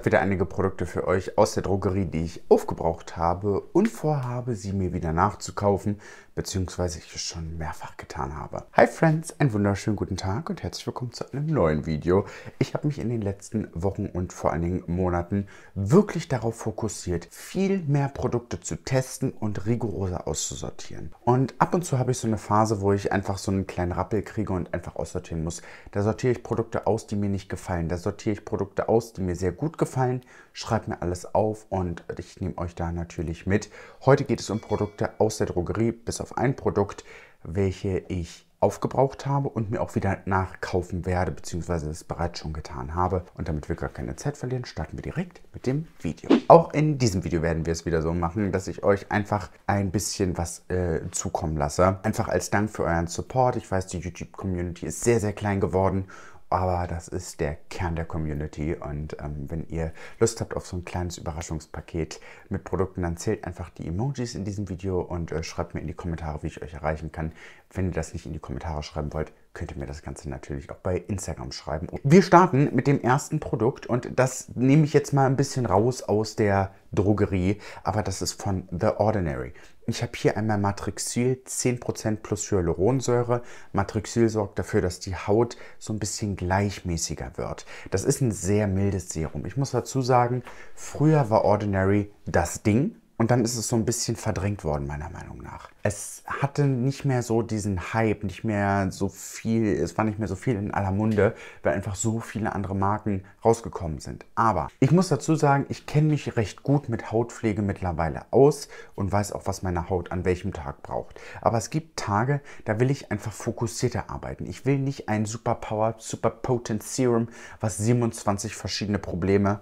habe wieder einige Produkte für euch aus der Drogerie, die ich aufgebraucht habe und vorhabe, sie mir wieder nachzukaufen, beziehungsweise ich es schon mehrfach getan habe. Hi Friends, einen wunderschönen guten Tag und herzlich willkommen zu einem neuen Video. Ich habe mich in den letzten Wochen und vor allen Dingen Monaten wirklich darauf fokussiert, viel mehr Produkte zu testen und rigoroser auszusortieren. Und ab und zu habe ich so eine Phase, wo ich einfach so einen kleinen Rappel kriege und einfach aussortieren muss. Da sortiere ich Produkte aus, die mir nicht gefallen. Da sortiere ich Produkte aus, die mir sehr gut gefallen gefallen. Schreibt mir alles auf und ich nehme euch da natürlich mit. Heute geht es um Produkte aus der Drogerie, bis auf ein Produkt, welche ich aufgebraucht habe und mir auch wieder nachkaufen werde, beziehungsweise es bereits schon getan habe. Und damit wir gar keine Zeit verlieren, starten wir direkt mit dem Video. Auch in diesem Video werden wir es wieder so machen, dass ich euch einfach ein bisschen was äh, zukommen lasse. Einfach als Dank für euren Support. Ich weiß, die YouTube-Community ist sehr, sehr klein geworden aber das ist der Kern der Community. Und ähm, wenn ihr Lust habt auf so ein kleines Überraschungspaket mit Produkten, dann zählt einfach die Emojis in diesem Video und äh, schreibt mir in die Kommentare, wie ich euch erreichen kann. Wenn ihr das nicht in die Kommentare schreiben wollt, könnt ihr mir das Ganze natürlich auch bei Instagram schreiben. Wir starten mit dem ersten Produkt und das nehme ich jetzt mal ein bisschen raus aus der Drogerie, aber das ist von The Ordinary. Ich habe hier einmal Matrixyl 10% plus Hyaluronsäure. Matrixyl sorgt dafür, dass die Haut so ein bisschen gleichmäßiger wird. Das ist ein sehr mildes Serum. Ich muss dazu sagen, früher war Ordinary das Ding. Und dann ist es so ein bisschen verdrängt worden, meiner Meinung nach. Es hatte nicht mehr so diesen Hype, nicht mehr so viel, es war nicht mehr so viel in aller Munde, weil einfach so viele andere Marken rausgekommen sind. Aber ich muss dazu sagen, ich kenne mich recht gut mit Hautpflege mittlerweile aus und weiß auch, was meine Haut an welchem Tag braucht. Aber es gibt Tage, da will ich einfach fokussierter arbeiten. Ich will nicht ein Superpower, Superpotent Serum, was 27 verschiedene Probleme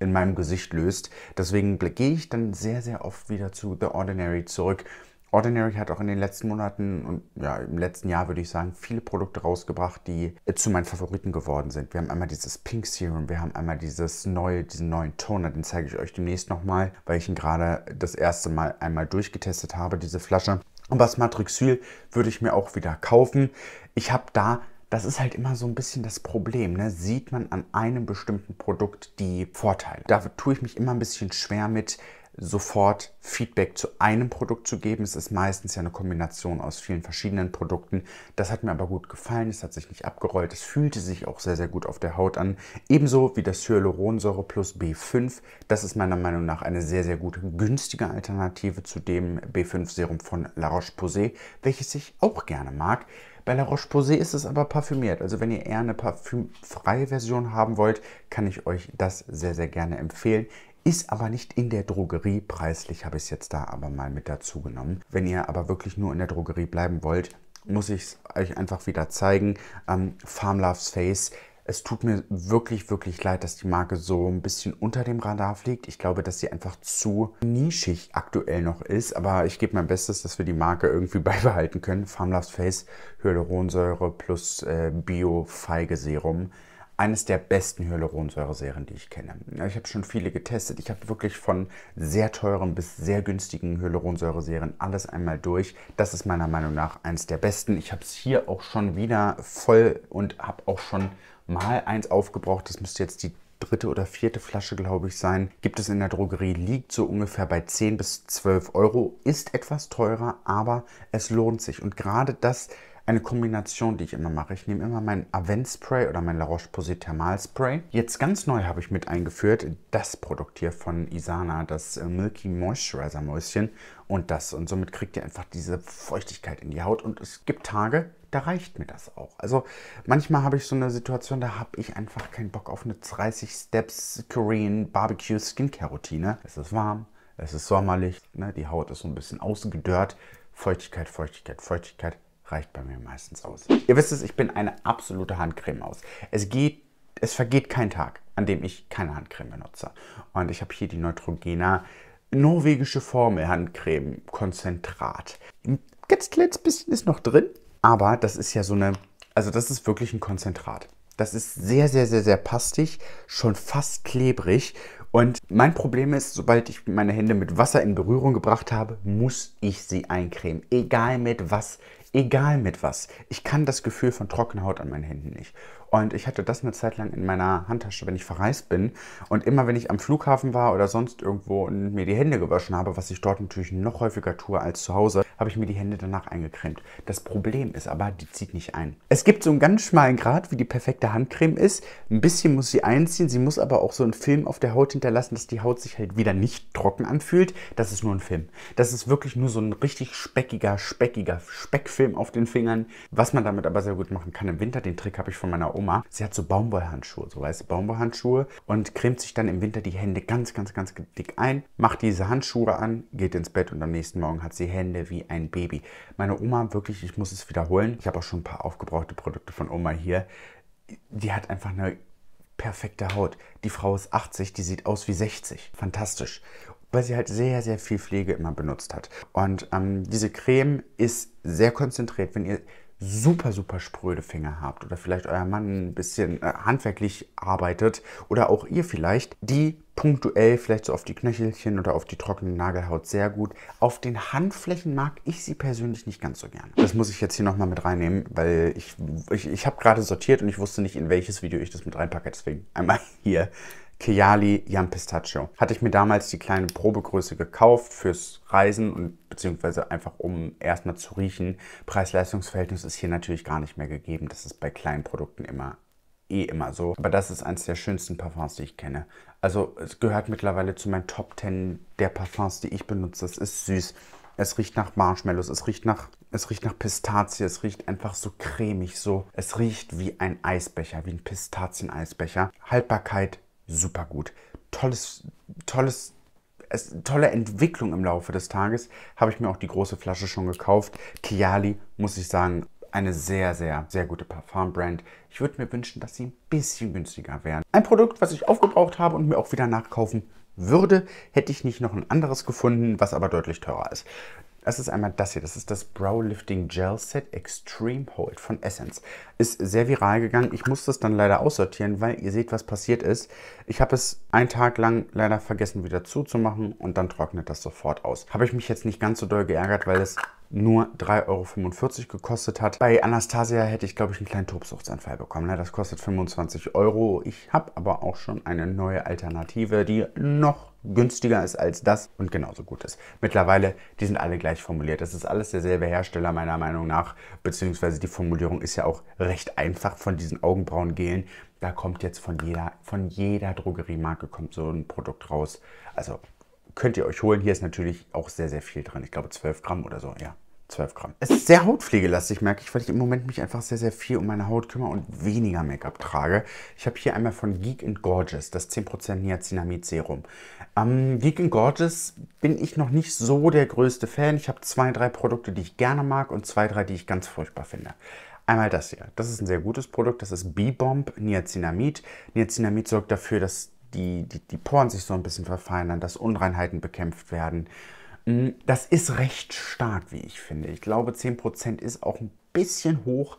in meinem Gesicht löst. Deswegen gehe ich dann sehr, sehr oft wieder zu The Ordinary zurück. Ordinary hat auch in den letzten Monaten und ja, im letzten Jahr würde ich sagen, viele Produkte rausgebracht, die äh, zu meinen Favoriten geworden sind. Wir haben einmal dieses Pink Serum, wir haben einmal dieses neue, diesen neuen Toner, den zeige ich euch demnächst nochmal, weil ich ihn gerade das erste Mal einmal durchgetestet habe, diese Flasche. Und was Matrixyl würde ich mir auch wieder kaufen. Ich habe da das ist halt immer so ein bisschen das Problem. Ne? Sieht man an einem bestimmten Produkt die Vorteile? Da tue ich mich immer ein bisschen schwer mit, sofort Feedback zu einem Produkt zu geben. Es ist meistens ja eine Kombination aus vielen verschiedenen Produkten. Das hat mir aber gut gefallen. Es hat sich nicht abgerollt. Es fühlte sich auch sehr, sehr gut auf der Haut an. Ebenso wie das Hyaluronsäure plus B5. Das ist meiner Meinung nach eine sehr, sehr gute, günstige Alternative zu dem B5-Serum von La Roche-Posay, welches ich auch gerne mag. Bei La Roche-Posay ist es aber parfümiert. Also wenn ihr eher eine parfümfreie Version haben wollt, kann ich euch das sehr, sehr gerne empfehlen. Ist aber nicht in der Drogerie. Preislich habe ich es jetzt da aber mal mit dazu genommen. Wenn ihr aber wirklich nur in der Drogerie bleiben wollt, muss ich es euch einfach wieder zeigen. Ähm, Farm Love's Face es tut mir wirklich, wirklich leid, dass die Marke so ein bisschen unter dem Radar fliegt. Ich glaube, dass sie einfach zu nischig aktuell noch ist. Aber ich gebe mein Bestes, dass wir die Marke irgendwie beibehalten können. Farmlabs Face Hyaluronsäure plus äh, Bio-Feige-Serum eines der besten Hyaluronsäure-Serien, die ich kenne. Ich habe schon viele getestet. Ich habe wirklich von sehr teuren bis sehr günstigen Hyaluronsäure-Serien alles einmal durch. Das ist meiner Meinung nach eines der besten. Ich habe es hier auch schon wieder voll und habe auch schon mal eins aufgebraucht. Das müsste jetzt die dritte oder vierte Flasche, glaube ich, sein. Gibt es in der Drogerie, liegt so ungefähr bei 10 bis 12 Euro. Ist etwas teurer, aber es lohnt sich. Und gerade das eine Kombination, die ich immer mache. Ich nehme immer mein Avent Spray oder mein La Roche-Posay Thermalspray. Jetzt ganz neu habe ich mit eingeführt das Produkt hier von Isana, das äh, Milky Moisturizer Mäuschen und das. Und somit kriegt ihr einfach diese Feuchtigkeit in die Haut. Und es gibt Tage, da reicht mir das auch. Also manchmal habe ich so eine Situation, da habe ich einfach keinen Bock auf eine 30 Steps Korean Barbecue Skincare Routine. Es ist warm, es ist sommerlich, ne? die Haut ist so ein bisschen ausgedörrt. Feuchtigkeit, Feuchtigkeit, Feuchtigkeit reicht bei mir meistens aus. Ihr wisst es, ich bin eine absolute Handcreme aus. Es geht, es vergeht kein Tag, an dem ich keine Handcreme benutze. Und ich habe hier die Neutrogena norwegische Formel Handcreme Konzentrat. Ein ganz kleines bisschen ist noch drin, aber das ist ja so eine, also das ist wirklich ein Konzentrat. Das ist sehr, sehr, sehr, sehr pastig, schon fast klebrig. Und mein Problem ist, sobald ich meine Hände mit Wasser in Berührung gebracht habe, muss ich sie eincremen. Egal mit was, egal mit was. Ich kann das Gefühl von trockener Haut an meinen Händen nicht. Und ich hatte das eine Zeit lang in meiner Handtasche, wenn ich verreist bin. Und immer, wenn ich am Flughafen war oder sonst irgendwo und mir die Hände gewaschen habe, was ich dort natürlich noch häufiger tue als zu Hause, habe ich mir die Hände danach eingecremt. Das Problem ist aber, die zieht nicht ein. Es gibt so einen ganz schmalen Grad, wie die perfekte Handcreme ist. Ein bisschen muss sie einziehen, sie muss aber auch so einen Film auf der Haut hinterlassen, dass die Haut sich halt wieder nicht trocken anfühlt. Das ist nur ein Film. Das ist wirklich nur so ein richtig speckiger, speckiger Speckfilm auf den Fingern. Was man damit aber sehr gut machen kann im Winter, den Trick habe ich von meiner Oma Oma, sie hat so Baumwollhandschuhe, so weiße Baumwollhandschuhe und cremt sich dann im Winter die Hände ganz, ganz, ganz dick ein, macht diese Handschuhe an, geht ins Bett und am nächsten Morgen hat sie Hände wie ein Baby. Meine Oma, wirklich, ich muss es wiederholen, ich habe auch schon ein paar aufgebrauchte Produkte von Oma hier, die hat einfach eine perfekte Haut. Die Frau ist 80, die sieht aus wie 60. Fantastisch weil sie halt sehr, sehr viel Pflege immer benutzt hat. Und ähm, diese Creme ist sehr konzentriert. Wenn ihr super, super spröde Finger habt oder vielleicht euer Mann ein bisschen äh, handwerklich arbeitet oder auch ihr vielleicht, die punktuell vielleicht so auf die Knöchelchen oder auf die trockene Nagelhaut sehr gut. Auf den Handflächen mag ich sie persönlich nicht ganz so gerne. Das muss ich jetzt hier nochmal mit reinnehmen, weil ich, ich, ich habe gerade sortiert und ich wusste nicht, in welches Video ich das mit reinpacke. Deswegen einmal hier Kiali Yam Pistachio. Hatte ich mir damals die kleine Probegröße gekauft fürs Reisen und beziehungsweise einfach um erstmal zu riechen. Preis-Leistungs-Verhältnis ist hier natürlich gar nicht mehr gegeben. Das ist bei kleinen Produkten immer eh immer so. Aber das ist eines der schönsten Parfums, die ich kenne. Also es gehört mittlerweile zu meinen Top 10 der Parfums, die ich benutze. Es ist süß. Es riecht nach Marshmallows, es riecht nach, es riecht nach Pistazie, es riecht einfach so cremig, so. Es riecht wie ein Eisbecher, wie ein Pistazien-Eisbecher. Haltbarkeit super gut. Tolles, tolles, es, tolle Entwicklung im Laufe des Tages. Habe ich mir auch die große Flasche schon gekauft. Kiali, muss ich sagen, eine sehr, sehr, sehr gute Parfum-Brand. Ich würde mir wünschen, dass sie ein bisschen günstiger wären. Ein Produkt, was ich aufgebraucht habe und mir auch wieder nachkaufen würde, hätte ich nicht noch ein anderes gefunden, was aber deutlich teurer ist. Das ist einmal das hier. Das ist das Brow Lifting Gel Set Extreme Hold von Essence. Ist sehr viral gegangen. Ich musste es dann leider aussortieren, weil ihr seht, was passiert ist. Ich habe es einen Tag lang leider vergessen wieder zuzumachen und dann trocknet das sofort aus. Habe ich mich jetzt nicht ganz so doll geärgert, weil es nur 3,45 Euro gekostet hat. Bei Anastasia hätte ich, glaube ich, einen kleinen Tobsuchtsanfall bekommen. Ne? Das kostet 25 Euro. Ich habe aber auch schon eine neue Alternative, die noch günstiger ist als das und genauso gut ist. Mittlerweile, die sind alle gleich formuliert. Das ist alles derselbe Hersteller meiner Meinung nach, beziehungsweise die Formulierung ist ja auch recht einfach von diesen Augenbrauengelen. Da kommt jetzt von jeder, von jeder Drogeriemarke kommt so ein Produkt raus. Also könnt ihr euch holen. Hier ist natürlich auch sehr, sehr viel drin. Ich glaube 12 Gramm oder so, ja. 12 Gramm. Es ist sehr hautpflegelastig, merke ich, weil ich im Moment mich einfach sehr, sehr viel um meine Haut kümmere und weniger Make-up trage. Ich habe hier einmal von Geek and Gorgeous das 10% Niacinamid Serum. Ähm, Geek and Gorgeous bin ich noch nicht so der größte Fan. Ich habe zwei, drei Produkte, die ich gerne mag und zwei, drei, die ich ganz furchtbar finde. Einmal das hier. Das ist ein sehr gutes Produkt. Das ist B-Bomb Niacinamid. Niacinamid sorgt dafür, dass die, die, die Poren sich so ein bisschen verfeinern, dass Unreinheiten bekämpft werden. Mm, das ist recht stark, wie ich finde. Ich glaube, 10% ist auch ein bisschen hoch.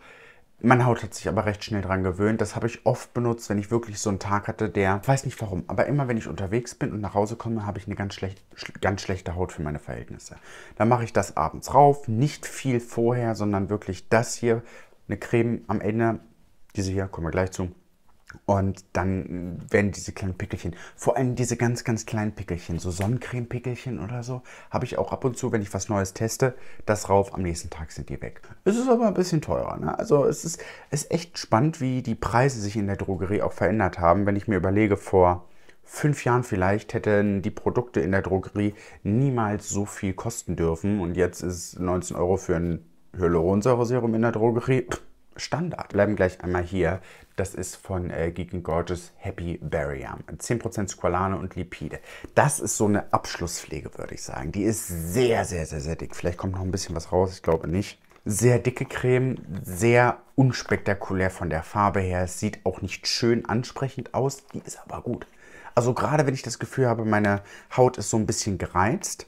Meine Haut hat sich aber recht schnell dran gewöhnt. Das habe ich oft benutzt, wenn ich wirklich so einen Tag hatte, der, ich weiß nicht warum, aber immer wenn ich unterwegs bin und nach Hause komme, habe ich eine ganz, schlecht, ganz schlechte Haut für meine Verhältnisse. Dann mache ich das abends rauf, nicht viel vorher, sondern wirklich das hier, eine Creme am Ende, diese hier, kommen wir gleich zu, und dann werden diese kleinen Pickelchen, vor allem diese ganz, ganz kleinen Pickelchen, so Sonnencreme-Pickelchen oder so, habe ich auch ab und zu, wenn ich was Neues teste, das rauf, am nächsten Tag sind die weg. Es ist aber ein bisschen teurer. Ne? Also es ist, es ist echt spannend, wie die Preise sich in der Drogerie auch verändert haben. Wenn ich mir überlege, vor fünf Jahren vielleicht hätten die Produkte in der Drogerie niemals so viel kosten dürfen. Und jetzt ist 19 Euro für ein Hyaluronsäureserum in der Drogerie. Standard. Bleiben gleich einmal hier. Das ist von äh, Geek Gorgeous Happy Barium. 10% Squalane und Lipide. Das ist so eine Abschlusspflege, würde ich sagen. Die ist sehr, sehr, sehr, sehr dick. Vielleicht kommt noch ein bisschen was raus, ich glaube nicht. Sehr dicke Creme, sehr unspektakulär von der Farbe her. Es sieht auch nicht schön ansprechend aus, die ist aber gut. Also gerade wenn ich das Gefühl habe, meine Haut ist so ein bisschen gereizt,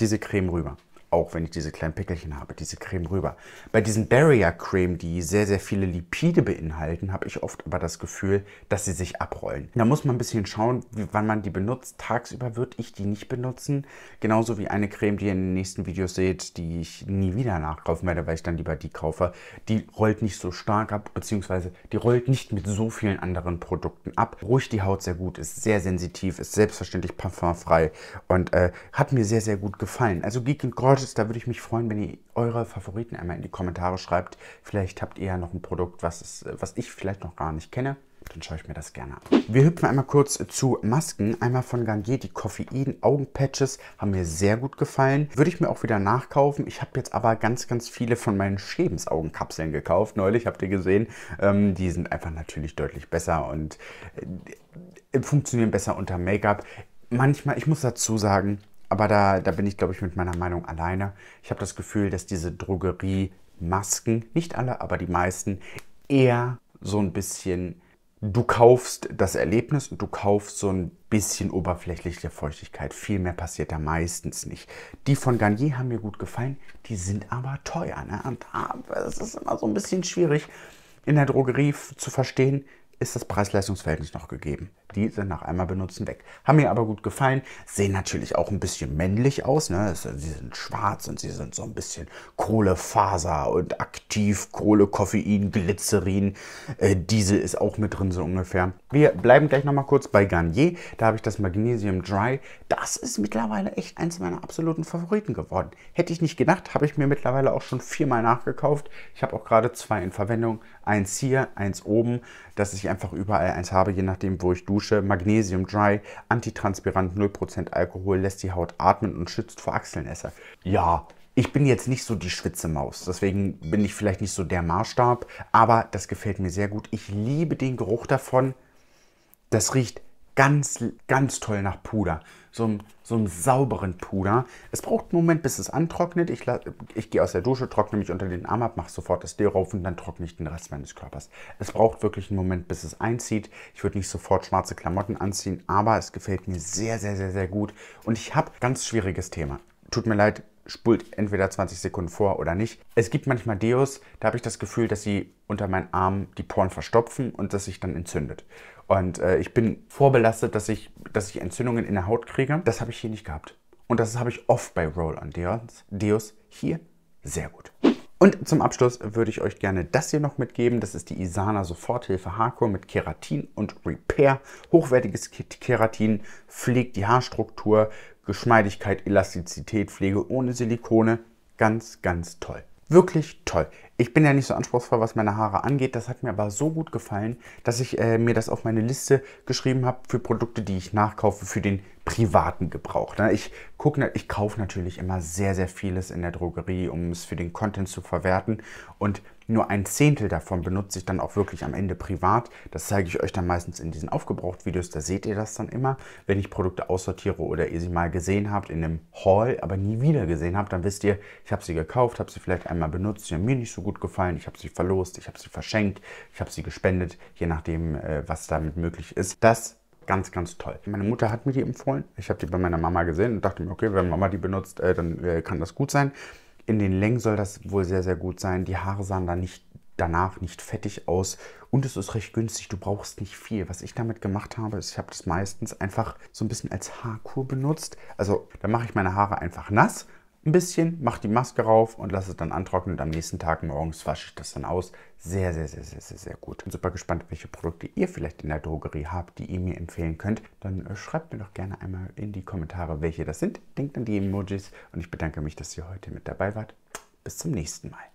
diese Creme rüber auch wenn ich diese kleinen Pickelchen habe, diese Creme rüber. Bei diesen Barrier Creme, die sehr, sehr viele Lipide beinhalten, habe ich oft aber das Gefühl, dass sie sich abrollen. Da muss man ein bisschen schauen, wann man die benutzt. Tagsüber würde ich die nicht benutzen. Genauso wie eine Creme, die ihr in den nächsten Videos seht, die ich nie wieder nachkaufen werde, weil ich dann lieber die kaufe. Die rollt nicht so stark ab, beziehungsweise die rollt nicht mit so vielen anderen Produkten ab. Ruhig die Haut sehr gut, ist sehr sensitiv, ist selbstverständlich parfumfrei und äh, hat mir sehr, sehr gut gefallen. Also Geek and Gorgeous Mädels, da würde ich mich freuen, wenn ihr eure Favoriten einmal in die Kommentare schreibt. Vielleicht habt ihr ja noch ein Produkt, was, ist, was ich vielleicht noch gar nicht kenne dann schaue ich mir das gerne an. Wir hüpfen einmal kurz zu Masken. Einmal von Garnier, die Koffein-Augenpatches haben mir sehr gut gefallen. Würde ich mir auch wieder nachkaufen. Ich habe jetzt aber ganz, ganz viele von meinen Schäbensaugenkapseln gekauft. Neulich habt ihr gesehen, ähm, die sind einfach natürlich deutlich besser und äh, funktionieren besser unter Make-up. Manchmal, ich muss dazu sagen, aber da, da bin ich, glaube ich, mit meiner Meinung alleine. Ich habe das Gefühl, dass diese Drogerie-Masken, nicht alle, aber die meisten, eher so ein bisschen, du kaufst das Erlebnis und du kaufst so ein bisschen oberflächliche Feuchtigkeit. Viel mehr passiert da meistens nicht. Die von Garnier haben mir gut gefallen, die sind aber teuer. Ne? Und es ist immer so ein bisschen schwierig, in der Drogerie zu verstehen, ist das Preis-Leistungs-Verhältnis noch gegeben. Die sind nach einmal benutzen weg. Haben mir aber gut gefallen, sehen natürlich auch ein bisschen männlich aus. Ne? Sie sind schwarz und sie sind so ein bisschen Kohlefaser und aktiv, Kohle, Koffein, Glycerin. Äh, Diesel ist auch mit drin so ungefähr. Wir bleiben gleich nochmal kurz bei Garnier. Da habe ich das Magnesium Dry. Das ist mittlerweile echt eins meiner absoluten Favoriten geworden. Hätte ich nicht gedacht, habe ich mir mittlerweile auch schon viermal nachgekauft. Ich habe auch gerade zwei in Verwendung eins hier, eins oben, dass ich einfach überall eins habe, je nachdem, wo ich dusche. Magnesium Dry, antitranspirant, 0% Alkohol, lässt die Haut atmen und schützt vor Achselnesser. Ja, ich bin jetzt nicht so die Schwitzemaus, deswegen bin ich vielleicht nicht so der Maßstab, aber das gefällt mir sehr gut. Ich liebe den Geruch davon. Das riecht ganz, ganz toll nach Puder. So einem, so einem sauberen Puder. Es braucht einen Moment, bis es antrocknet. Ich, ich gehe aus der Dusche, trockne mich unter den Arm ab, mache sofort das Deo rauf und dann trockne ich den Rest meines Körpers. Es braucht wirklich einen Moment, bis es einzieht. Ich würde nicht sofort schwarze Klamotten anziehen, aber es gefällt mir sehr, sehr, sehr, sehr gut. Und ich habe ganz schwieriges Thema. Tut mir leid, spult entweder 20 Sekunden vor oder nicht. Es gibt manchmal Deos, da habe ich das Gefühl, dass sie unter meinen Armen die Poren verstopfen und das sich dann entzündet. Und äh, ich bin vorbelastet, dass ich, dass ich Entzündungen in der Haut kriege. Das habe ich hier nicht gehabt. Und das habe ich oft bei Roll-on Deos, Deos hier sehr gut. Und zum Abschluss würde ich euch gerne das hier noch mitgeben. Das ist die Isana Soforthilfe Haarkur mit Keratin und Repair. Hochwertiges Keratin pflegt die Haarstruktur, Geschmeidigkeit, Elastizität, Pflege ohne Silikone. Ganz, ganz toll. Wirklich toll. Ich bin ja nicht so anspruchsvoll, was meine Haare angeht. Das hat mir aber so gut gefallen, dass ich äh, mir das auf meine Liste geschrieben habe für Produkte, die ich nachkaufe für den privaten Gebrauch. Ne? Ich, guck, ich kaufe natürlich immer sehr, sehr vieles in der Drogerie, um es für den Content zu verwerten. Und nur ein Zehntel davon benutze ich dann auch wirklich am Ende privat. Das zeige ich euch dann meistens in diesen Aufgebraucht-Videos. Da seht ihr das dann immer. Wenn ich Produkte aussortiere oder ihr sie mal gesehen habt in einem Haul, aber nie wieder gesehen habt, dann wisst ihr, ich habe sie gekauft, habe sie vielleicht einmal benutzt, sie haben mir nicht so gut gefallen, ich habe sie verlost, ich habe sie verschenkt, ich habe sie gespendet, je nachdem, äh, was damit möglich ist. Das ganz, ganz toll. Meine Mutter hat mir die empfohlen. Ich habe die bei meiner Mama gesehen und dachte mir, okay, wenn Mama die benutzt, äh, dann äh, kann das gut sein. In den Längen soll das wohl sehr, sehr gut sein. Die Haare sahen dann nicht danach nicht fettig aus und es ist recht günstig, du brauchst nicht viel. Was ich damit gemacht habe, ist, ich habe das meistens einfach so ein bisschen als Haarkur benutzt. Also da mache ich meine Haare einfach nass ein bisschen, mache die Maske rauf und lasse es dann antrocknen und am nächsten Tag morgens wasche ich das dann aus. Sehr, sehr, sehr, sehr, sehr, sehr gut. Bin super gespannt, welche Produkte ihr vielleicht in der Drogerie habt, die ihr mir empfehlen könnt. Dann äh, schreibt mir doch gerne einmal in die Kommentare, welche das sind. Denkt an die Emojis und ich bedanke mich, dass ihr heute mit dabei wart. Bis zum nächsten Mal.